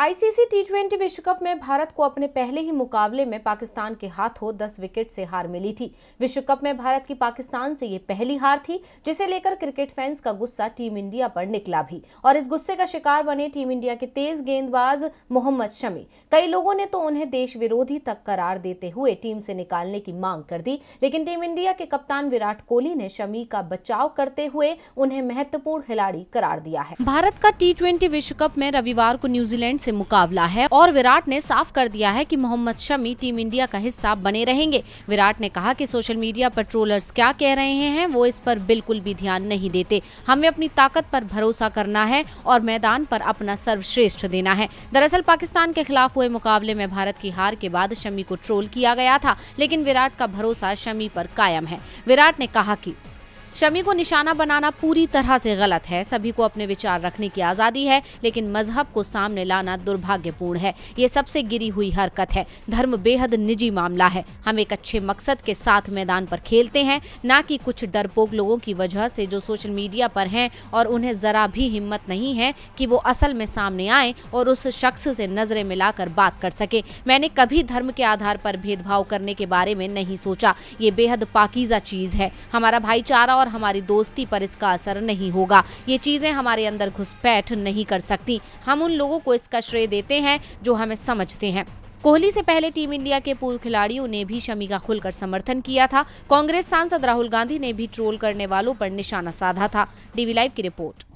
ICC T twenty विश्व cup में भारत को अपने पहले ही मुकाबले में पाकिस्तान के हाथों 10 विकेट से हार मिली थी विश्व कप में भारत की पाकिस्तान से ये पहली हार थी जिसे लेकर क्रिकेट फैंस का गुस्सा टीम इंडिया पर निकला भी और इस गुस्से का शिकार बने टीम इंडिया के तेज गेंदबाज मोहम्मद शमी कई लोगों ने तो उन्हें देश विरोधी तक करार देते हुए टीम से निकालने की मांग कर दी लेकिन टीम इंडिया के कप्तान विराट कोहली ने शमी का बचाव करते हुए उन्हें महत्वपूर्ण खिलाड़ी करार दिया है भारत का टी विश्व कप में रविवार को न्यूजीलैंड से मुकाबला है और विराट ने साफ कर दिया है कि मोहम्मद शमी टीम इंडिया का हिस्सा बने रहेंगे विराट ने कहा कि सोशल मीडिया पर ट्रोलर्स क्या कह रहे हैं वो इस पर बिल्कुल भी ध्यान नहीं देते हमें अपनी ताकत पर भरोसा करना है और मैदान पर अपना सर्वश्रेष्ठ देना है दरअसल पाकिस्तान के खिलाफ हुए मुकाबले में भारत की हार के बाद शमी को ट्रोल किया गया था लेकिन विराट का भरोसा शमी पर कायम है विराट ने कहा की शमी को निशाना बनाना पूरी तरह से गलत है सभी को अपने विचार रखने की आज़ादी है लेकिन मजहब को सामने लाना दुर्भाग्यपूर्ण है ये सबसे गिरी हुई हरकत है धर्म बेहद निजी मामला है हम एक अच्छे मकसद के साथ मैदान पर खेलते हैं ना कि कुछ डरपोक लोगों की वजह से जो सोशल मीडिया पर हैं और उन्हें ज़रा भी हिम्मत नहीं है कि वो असल में सामने आए और उस शख्स से नज़रें मिलाकर बात कर सके मैंने कभी धर्म के आधार पर भेदभाव करने के बारे में नहीं सोचा ये बेहद पाकिजा चीज़ है हमारा भाईचारा और हमारी दोस्ती पर इसका असर नहीं होगा ये चीज़ें हमारे अंदर घुसपैठ नहीं कर सकती हम उन लोगों को इसका श्रेय देते हैं जो हमें समझते हैं कोहली से पहले टीम इंडिया के पूर्व खिलाड़ियों ने भी शमी का खुलकर समर्थन किया था कांग्रेस सांसद राहुल गांधी ने भी ट्रोल करने वालों पर निशाना साधा था डीवी लाइव की रिपोर्ट